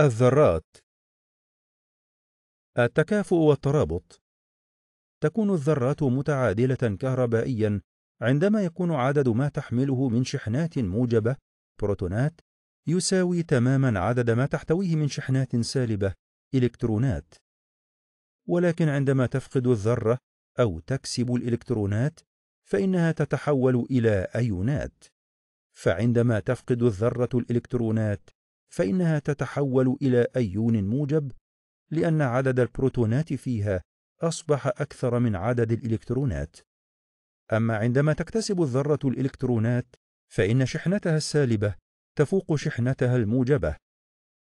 الذرات التكافؤ والترابط تكون الذرات متعادلة كهربائيا عندما يكون عدد ما تحمله من شحنات موجبة بروتونات يساوي تماما عدد ما تحتويه من شحنات سالبة إلكترونات ولكن عندما تفقد الذرة أو تكسب الإلكترونات فإنها تتحول إلى أيونات فعندما تفقد الذرة الإلكترونات فإنها تتحول إلى أيون موجب لأن عدد البروتونات فيها أصبح أكثر من عدد الإلكترونات. أما عندما تكتسب الذرة الإلكترونات فإن شحنتها السالبة تفوق شحنتها الموجبة،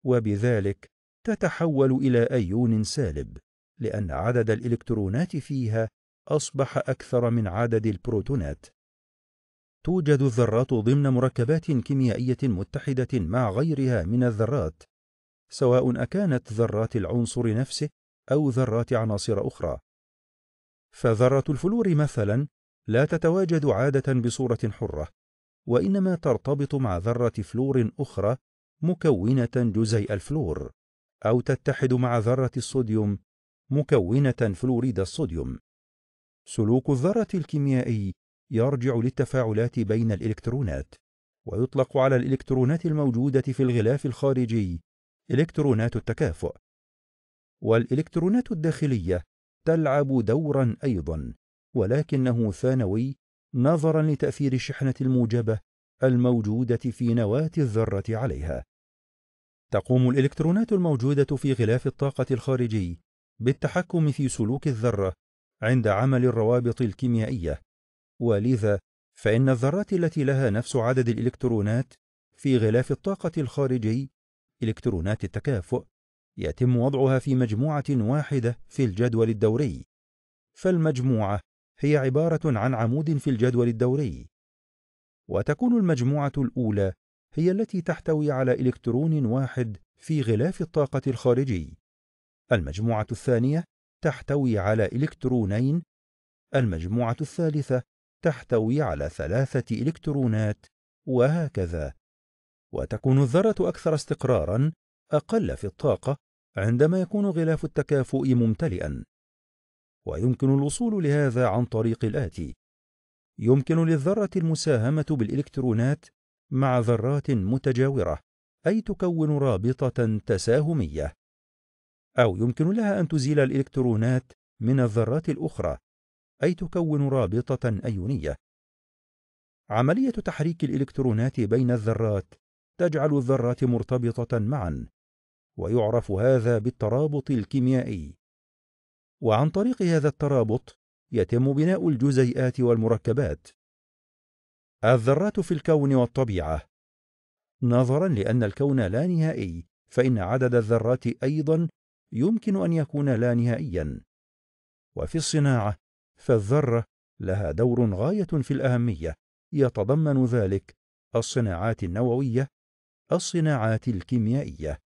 وبذلك تتحول إلى أيون سالب، لأن عدد الإلكترونات فيها أصبح أكثر من عدد البروتونات. توجد الذرات ضمن مركبات كيميائية متحدة مع غيرها من الذرات، سواء أكانت ذرات العنصر نفسه أو ذرات عناصر أخرى. فذرة الفلور مثلاً لا تتواجد عادة بصورة حرة، وإنما ترتبط مع ذرة فلور أخرى مكونة جزيء الفلور، أو تتحد مع ذرة الصوديوم مكونة فلوريد الصوديوم. سلوك الذرة الكيميائي يرجع للتفاعلات بين الإلكترونات ويطلق على الإلكترونات الموجودة في الغلاف الخارجي إلكترونات التكافؤ والإلكترونات الداخلية تلعب دورا أيضا ولكنه ثانوي نظرا لتأثير الشحنة الموجبة الموجودة في نواة الذرة عليها تقوم الإلكترونات الموجودة في غلاف الطاقة الخارجي بالتحكم في سلوك الذرة عند عمل الروابط الكيميائية ولذا فإن الذرات التي لها نفس عدد الإلكترونات في غلاف الطاقة الخارجي إلكترونات التكافؤ يتم وضعها في مجموعة واحدة في الجدول الدوري فالمجموعة هي عبارة عن عمود في الجدول الدوري وتكون المجموعة الأولى هي التي تحتوي على إلكترون واحد في غلاف الطاقة الخارجي المجموعة الثانية تحتوي على إلكترونين المجموعة الثالثة تحتوي على ثلاثة إلكترونات وهكذا وتكون الذرة أكثر استقرارا أقل في الطاقة عندما يكون غلاف التكافؤ ممتلئا ويمكن الوصول لهذا عن طريق الآتي يمكن للذرة المساهمة بالإلكترونات مع ذرات متجاورة أي تكون رابطة تساهمية أو يمكن لها أن تزيل الإلكترونات من الذرات الأخرى أي تكون رابطة أيونية. عملية تحريك الإلكترونات بين الذرات تجعل الذرات مرتبطة معًا، ويعرف هذا بالترابط الكيميائي. وعن طريق هذا الترابط يتم بناء الجزيئات والمركبات. الذرات في الكون والطبيعة نظرًا لأن الكون لا نهائي، فإن عدد الذرات أيضًا يمكن أن يكون لا نهائيًا. وفي الصناعة فالذرة لها دور غاية في الأهمية يتضمن ذلك الصناعات النووية الصناعات الكيميائية